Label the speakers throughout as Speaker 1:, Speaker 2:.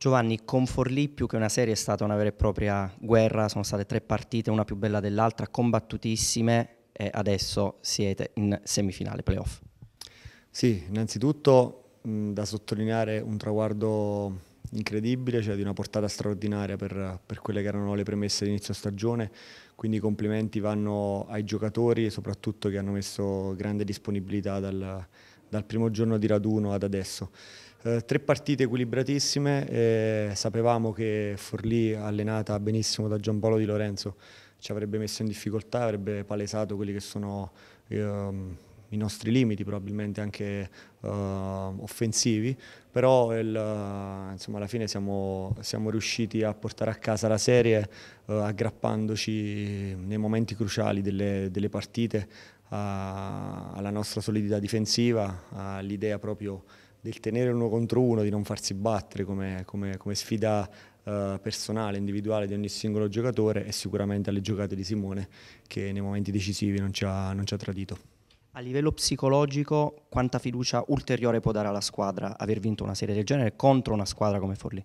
Speaker 1: Giovanni, con Forlì più che una serie è stata una vera e propria guerra, sono state tre partite, una più bella dell'altra, combattutissime e adesso siete in semifinale playoff.
Speaker 2: Sì, innanzitutto mh, da sottolineare un traguardo incredibile, cioè di una portata straordinaria per, per quelle che erano le premesse d'inizio stagione, quindi i complimenti vanno ai giocatori soprattutto che hanno messo grande disponibilità dal, dal primo giorno di raduno ad adesso. Eh, tre partite equilibratissime e sapevamo che Forlì, allenata benissimo da Gian Giampaolo Di Lorenzo, ci avrebbe messo in difficoltà, avrebbe palesato quelli che sono ehm, i nostri limiti, probabilmente anche eh, offensivi, però il, insomma, alla fine siamo, siamo, riusciti a portare a casa la serie eh, aggrappandoci nei momenti cruciali delle, delle partite alla nostra solidità difensiva, all'idea proprio di del tenere uno contro uno, di non farsi battere come, come, come sfida eh, personale, individuale di ogni singolo giocatore e sicuramente alle giocate di Simone che nei momenti decisivi non ci ha, non ci ha tradito.
Speaker 1: A livello psicologico quanta fiducia ulteriore può dare alla squadra aver vinto una serie del genere contro una squadra come Forlì?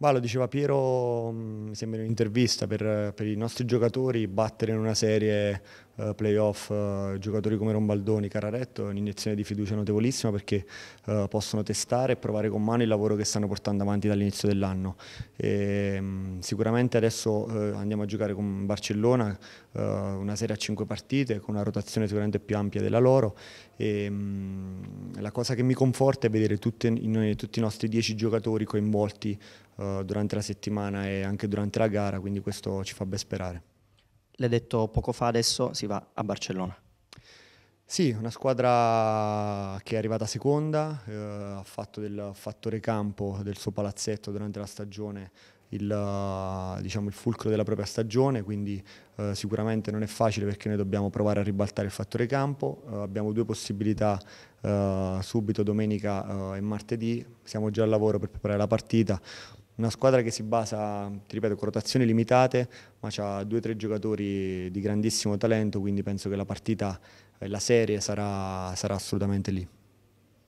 Speaker 2: Bah, lo diceva Piero, mm, mi sembra in un'intervista, per, per, i nostri giocatori battere in una serie eh, playoff, eh, giocatori come Rombaldoni, Cararetto, è un'iniezione di fiducia notevolissima perché eh, possono testare e provare con mano il lavoro che stanno portando avanti dall'inizio dell'anno. Ehm, sicuramente adesso andiamo a giocare con Barcellona, una serie a 5 partite, con una rotazione sicuramente più ampia della loro. E, ehm, la cosa che mi conforta è vedere tutti i nostri 10 giocatori coinvolti durante la settimana e anche durante la gara, quindi questo ci fa ben sperare l'hai detto poco fa, adesso si va a Barcellona. Sì, una squadra che è arrivata seconda, eh, ha fatto del fattore campo del suo palazzetto durante la stagione il, eh, diciamo, il fulcro della propria stagione, quindi eh, sicuramente non è facile perché noi dobbiamo provare a ribaltare il fattore campo, eh, abbiamo due possibilità eh, subito domenica eh, e martedì, siamo già al lavoro per preparare la partita, una squadra che si basa, ti ripeto, con rotazioni limitate, ma ha due o tre giocatori di grandissimo talento, quindi penso che la partita, eh, la serie sarà, sarà assolutamente lì.